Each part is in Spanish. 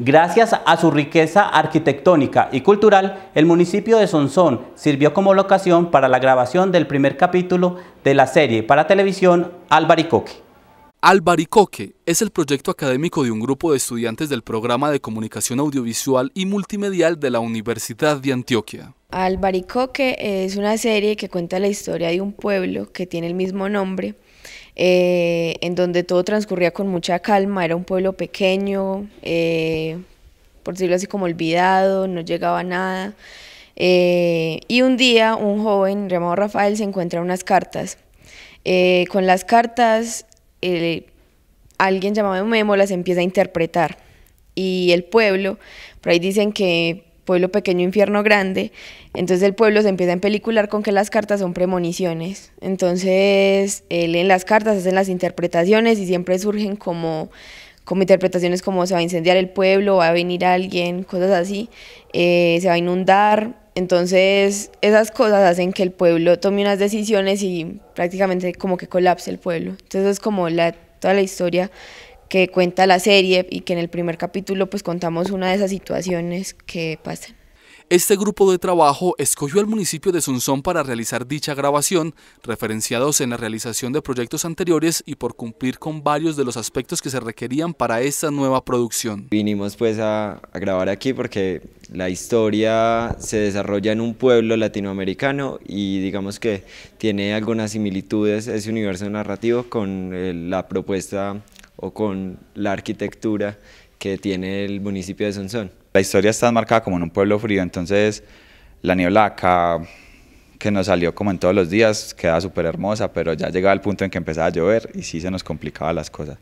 Gracias a su riqueza arquitectónica y cultural, el municipio de Sonsón sirvió como locación para la grabación del primer capítulo de la serie para televisión Albaricoque. Albaricoque es el proyecto académico de un grupo de estudiantes del programa de comunicación audiovisual y multimedial de la Universidad de Antioquia. Albaricoque es una serie que cuenta la historia de un pueblo que tiene el mismo nombre eh, en donde todo transcurría con mucha calma, era un pueblo pequeño, eh, por decirlo así como olvidado, no llegaba nada. Eh, y un día un joven llamado Rafael se encuentra unas cartas. con las cartas, alguien llamado Memo las empieza a interpretar y el pueblo, por ahí dicen que pueblo pequeño, infierno grande. Entonces el pueblo se empieza a empelicular con que las cartas son premoniciones. Entonces él en las cartas hacen las interpretaciones y siempre surgen como, como interpretaciones como se va a incendiar el pueblo, va a venir alguien, cosas así, eh, se va a inundar. Entonces esas cosas hacen que el pueblo tome unas decisiones y prácticamente como que colapse el pueblo. Entonces es como la, toda la historia que cuenta la serie y que en el primer capítulo pues contamos una de esas situaciones que pasan. Este grupo de trabajo escogió al municipio de Sunzón para realizar dicha grabación, referenciados en la realización de proyectos anteriores y por cumplir con varios de los aspectos que se requerían para esta nueva producción. Vinimos pues a, grabar aquí porque la historia se desarrolla en un pueblo latinoamericano y digamos que tiene algunas similitudes ese universo narrativo con eh, la propuesta o con la arquitectura que tiene el municipio de Sonsón. La historia está marcada como en un pueblo frío, entonces la niebla acá que nos salió como en todos los días, quedaba súper hermosa, pero ya llegaba el punto en que empezaba a llover y sí se nos complicaba las cosas.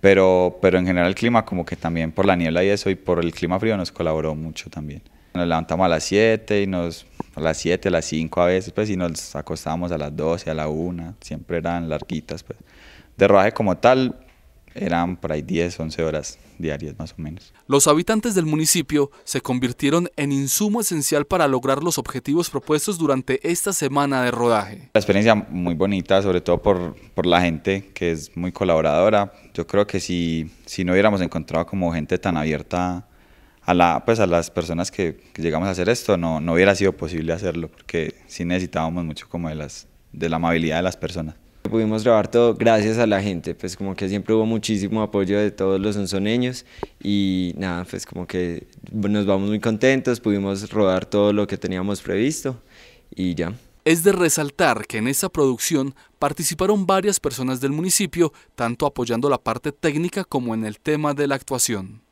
Pero, pero en general el clima como que también por la niebla y eso y por el clima frío nos colaboró mucho también. Nos levantamos a las 7 y nos, a las 7, a las 5 a veces, pues y nos acostábamos a las 12, a la 1, siempre eran larguitas. Pues. De rodaje como tal, eran por ahí 10, 11 horas diarias más o menos. Los habitantes del municipio se convirtieron en insumo esencial para lograr los objetivos propuestos durante esta semana de rodaje. La experiencia muy bonita, sobre todo por, por la gente que es muy colaboradora. Yo creo que si, si no hubiéramos encontrado como gente tan abierta a, la, pues a las personas que, llegamos a hacer esto, no, no hubiera sido posible hacerlo porque sí necesitábamos mucho como de, las, de la amabilidad de las personas. Pudimos grabar todo gracias a la gente, pues como que siempre hubo muchísimo apoyo de todos los onzoneños y nada, pues como que nos vamos muy contentos, pudimos rodar todo lo que teníamos previsto y ya. Es de resaltar que en esa producción participaron varias personas del municipio, tanto apoyando la parte técnica como en el tema de la actuación.